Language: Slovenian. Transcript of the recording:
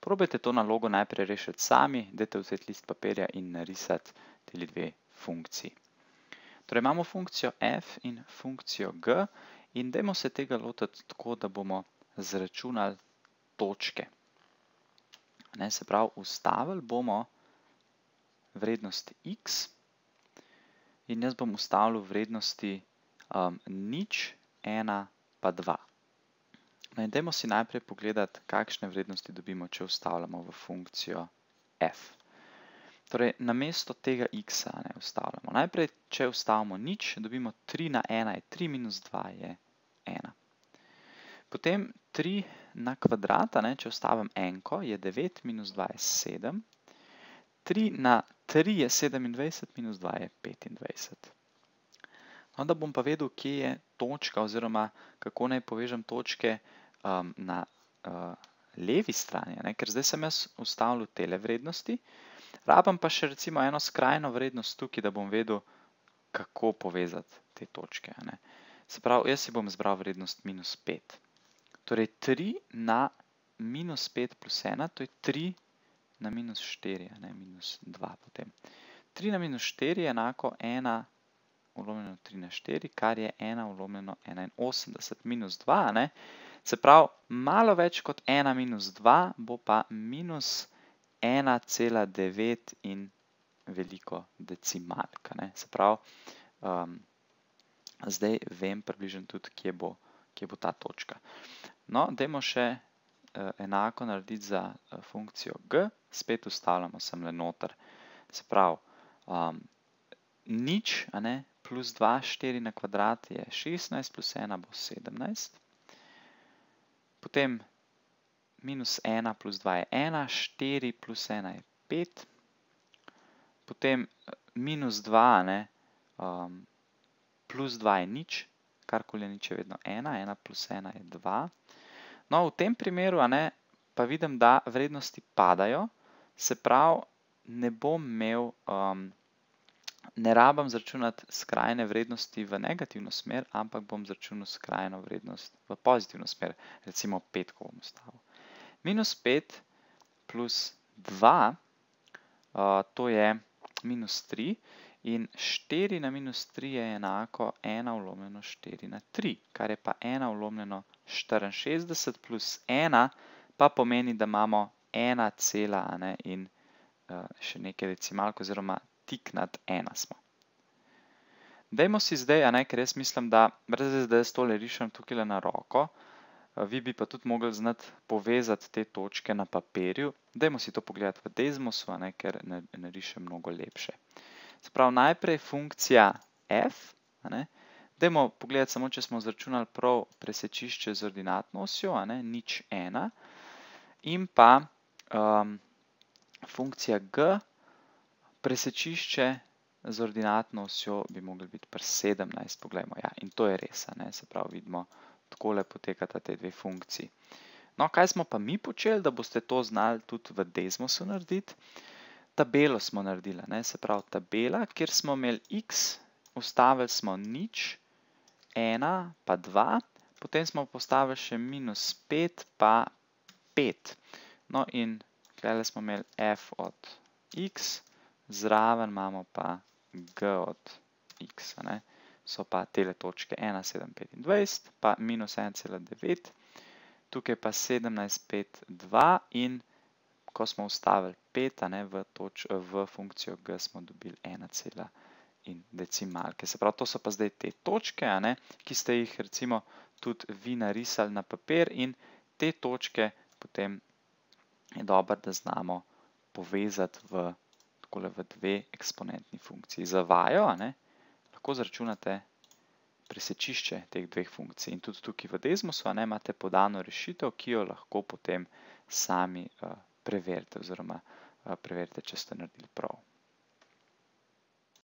Probajte to nalogo najprej rešiti sami, dajte vzeti list papirja in narisati te dve funkciji. Torej imamo funkcijo f in funkcijo g in dajmo se tega lotati tako, da bomo zračunali točke. Se pravi, ustavili bomo vrednost x in jaz bom ustavil vrednosti um, nič, ena pa dva. Najdemo no si najprej pogledati, kakšne vrednosti dobimo, če vstavljamo v funkcijo f. Torej, na mesto tega x ne vstavljamo. Najprej, če vstavljamo nič, dobimo 3 na 1 je 3 minus 2 je 1. Potem 3 na kvadrata, ne, če vstavim enko, je 9 minus 2 je 7. 3 na 3 je 27 minus 2 je 25. No, da bom pa vedel, kje je točka oziroma kako naj povežem točke um, na uh, levi strani, ne? ker zdaj sem jaz ustavil tele vrednosti, rabam pa še recimo eno skrajno vrednost tukaj, da bom vedel, kako povezati te točke. Ne? Se pravi, jaz si bom zbral vrednost minus 5. Torej 3 na minus 5 plus 1, to je 3 na minus 4, ne? minus 2 potem. 3 na minus 4 je enako 1 plus 1 vlomljeno 3 na 4, kar je 1 vlomljeno 81 minus 2, ne? Se pravi, malo več kot 1 minus 2 bo pa minus 1,9 in veliko decimalka, ne? Se pravi, ehm, zdaj vem približno tudi, kje bo ta točka. No, dajmo še e, enako narediti za e, funkcijo g, spet ustavljamo sem le noter. Se pravi, ehm, nič, plus 2, 4 na kvadrat je 16, plus 1 bo 17. Potem minus 1 plus 2 je 1, 4 plus 1 je 5. Potem eh, minus 2, ne, um, plus 2 je nič, karkoli je nič je vedno 1, 1 plus 1 je 2. No, v tem primeru ne, pa vidim, da vrednosti padajo, se pravi, ne bom imel... Um, ne rabim zračunati skrajne vrednosti v negativno smer, ampak bom zračunil skrajno vrednost v pozitivno smer, recimo 5, ko bom ustavil. Minus 5 plus 2, uh, eh, to je minus 3 in 4 na minus 3 je enako 1 vlomljeno 4 na 3, kar je pa 1 vlomljeno 64 plus 1, pa pomeni, da imamo 1 cela ne, in uh, še nekaj decimalko oziroma 3 tik nad ena smo. Dajmo si zdaj, a ne, ker jaz mislim, da brez zdaj, da jaz tole rišem tukaj na roko, vi bi pa tudi mogli znati povezati te točke na papirju. Dajmo si to pogledati v Desmosu, a ne, ker ne, ne rišem mnogo lepše. Sprav najprej funkcija f, a ne, dajmo pogledati samo, če smo zračunali prav presečišče z ordinatno osjo, a ne, nič ena, in pa um, funkcija g, a ne, presečišče z ordinatno osjo bi mogli biti pri 17, poglejmo, ja, in to je res, ne, se pravi, vidimo, takole potekata te dve funkciji. No, kaj smo pa mi počeli, da boste to znali tudi v Desmosu narediti? Tabelo smo naredili, ne, se pravi, tabela, kjer smo imeli x, ustavili smo nič, ena pa dva, potem smo postavili še minus pet pa pet. No, in kjer smo imeli f od x, zraven imamo pa g od x, so pa tele točke 1, 7, 5 in 20, pa minus 1,9, tukaj pa 17, 5, 2 in ko smo ustavili 5, v funkcijo g smo dobili 1, 1 in decimalke. Se pravi, to so pa zdaj te točke, ki ste jih recimo tudi vi narisali na papir in te točke potem je dober, da znamo povezati v funkcijo takole v dve eksponentni funkciji. Za vajo lahko zračunate presečišče teh dveh funkcij. In tudi tukaj v Desmosu imate podano rešitev, ki jo lahko potem sami eh, preverite oziroma eh, preverite, če ste naredili prav.